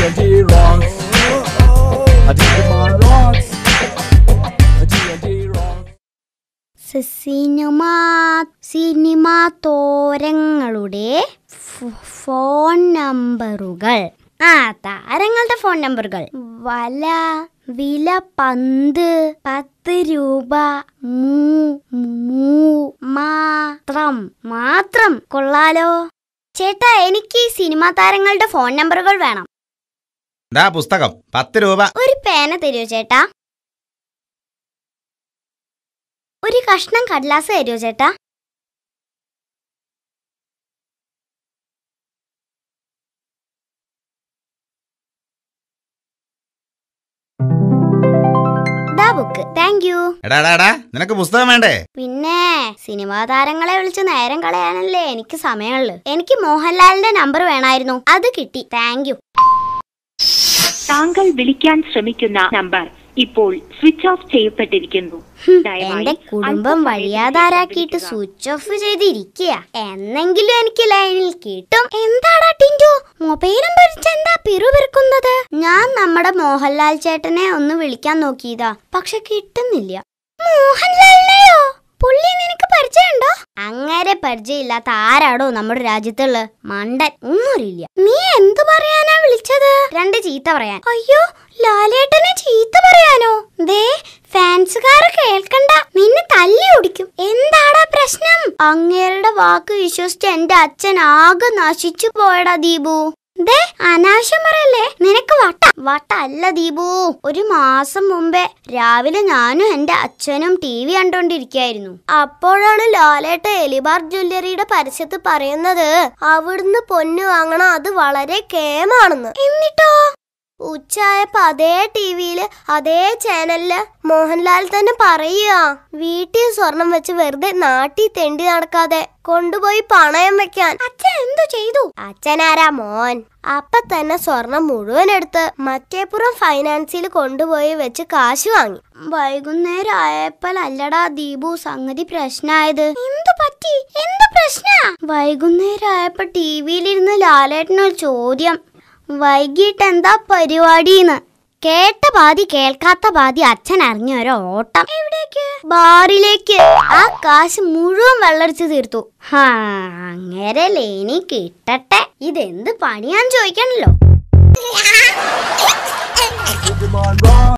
G&G rocks. G&G rocks. സിനിമാ സിനിമാ തോരങ്ങളുടെ ഫോൺ നമ്പറുകൾ ആ താരങ്ങളുടെ ഫോൺ നമ്പറുകൾ വല വില പന്ത് പത്ത് രൂപ മൂ മൂ മാത്രം മാത്രം കൊള്ളാലോ ചേട്ടാ എനിക്ക് ഈ സിനിമാ താരങ്ങളുടെ ഫോൺ നമ്പറുകൾ വേണം ദാ പുസ്തകം പത്ത് രൂപ ഒരു പേന തരൂ ചേട്ടാ ഒരു കഷ്ണം കടലാസ് തരൂ ചേട്ടാ ബുക്ക് നിനക്ക് പുസ്തകം വേണ്ടേ പിന്നെ സിനിമാ താരങ്ങളെ വിളിച്ച് നേരം കളയാനല്ലേ എനിക്ക് സമയമുള്ളു എനിക്ക് മോഹൻലാലിന്റെ നമ്പർ വേണമായിരുന്നു അത് കിട്ടി താങ്ക് താങ്കൾ വിളിക്കാൻ ശ്രമിക്കുന്ന നമ്പർ ഇപ്പോൾ സ്വിച്ച് ഓഫ് ചെയ്യപ്പെട്ടിരിക്കുന്നു എന്റെ കുടുംബം വഴിയാതാരാക്കിയിട്ട് സ്വിച്ച് ഓഫ് ചെയ്തിരിക്കുക എന്നെങ്കിലും എനിക്ക് ലൈനിൽ കിട്ടും എന്താടാ മൊബൈൽ മൊബൈലും എന്താ പിറുപിറുക്കുന്നത് ഞാൻ നമ്മുടെ മോഹൻലാൽ ചേട്ടനെ ഒന്ന് വിളിക്കാൻ നോക്കിയതാ പക്ഷെ കിട്ടുന്നില്ല മോഹൻലാലിനെയോ പുള്ളി നിനക്ക് പരിചയമുണ്ടോ അങ്ങനെ പരിചയമില്ലാത്ത ആരാടോ നമ്മുടെ രാജ്യത്തുള്ള മണ്ടൻ അറിയില്ല നീ വിളിച്ചത് രണ്ട് ചീത്ത പറയാൻ അയ്യോ ലാലേട്ടനെ ചീത്ത പറയാനോ ദേ ഫാൻസുകാർ കേൾക്കണ്ട നിന്നെ തല്ലി ഓടിക്കും എന്താടാ പ്രശ്നം അങ്ങേരുടെ വാക്ക് വിശ്വസിച്ച് എന്റെ അച്ഛൻ ആകെ നശിച്ചു പോയടാ ദീപു ദേ അനാശം തറവാട്ടല്ല ദീപു ഒരു മാസം മുമ്പേ രാവിലെ ഞാനും എന്റെ അച്ഛനും ടി വി കണ്ടോണ്ടിരിക്കായിരുന്നു അപ്പോഴാണ് ലാലേട്ട എലിബാർ ജ്വല്ലറിയുടെ പരസ്യത്ത് പറയുന്നത് അവിടുന്ന് പൊന്ന് വാങ്ങണ അത് വളരെ കേമാണെന്ന് എന്നിട്ടോ ഉച്ചയായപ്പോ അതേ വിയില് അതേ ചാനലില് മോഹൻലാൽ തന്നെ പറയുക വീട്ടിൽ സ്വർണം വെച്ച് വെറുതെ നാട്ടിൽ തെണ്ടി നടക്കാതെ കൊണ്ടുപോയി പണയം വെക്കാൻ അച്ഛൻ എന്തോ ചെയ്തു അച്ഛനാരാ മോൻ അപ്പ തന്നെ സ്വർണം മുഴുവൻ എടുത്ത് മറ്റേപ്പുറം ഫൈനാൻസിൽ കൊണ്ടുപോയി വെച്ച് കാശ് വാങ്ങി വൈകുന്നേരം ആയപ്പോൾ അല്ലടാ ദീപു സംഗതി പ്രശ്നമായത് എന്തു പറ്റി എന്ത് പ്രശ്ന വൈകുന്നേരം ആയപ്പോ ടി വിയിലിരുന്ന് ലാലേട്ടനൊരു ചോദ്യം വൈകിട്ട് എന്താ പരിപാടിന്ന് കേട്ട പാതി കേൾക്കാത്ത പാതി അച്ഛൻ അറിഞ്ഞ ഒരു ഓട്ടം എവിടേക്ക് ബാറിലേക്ക് ആ കാശ് മുഴുവൻ വെള്ളടിച്ചു തീർത്തു ഹാ അങ്ങനെ ലേനി കിട്ടട്ടെ ഇതെന്ത് പണിയാന്ന് ചോദിക്കണല്ലോ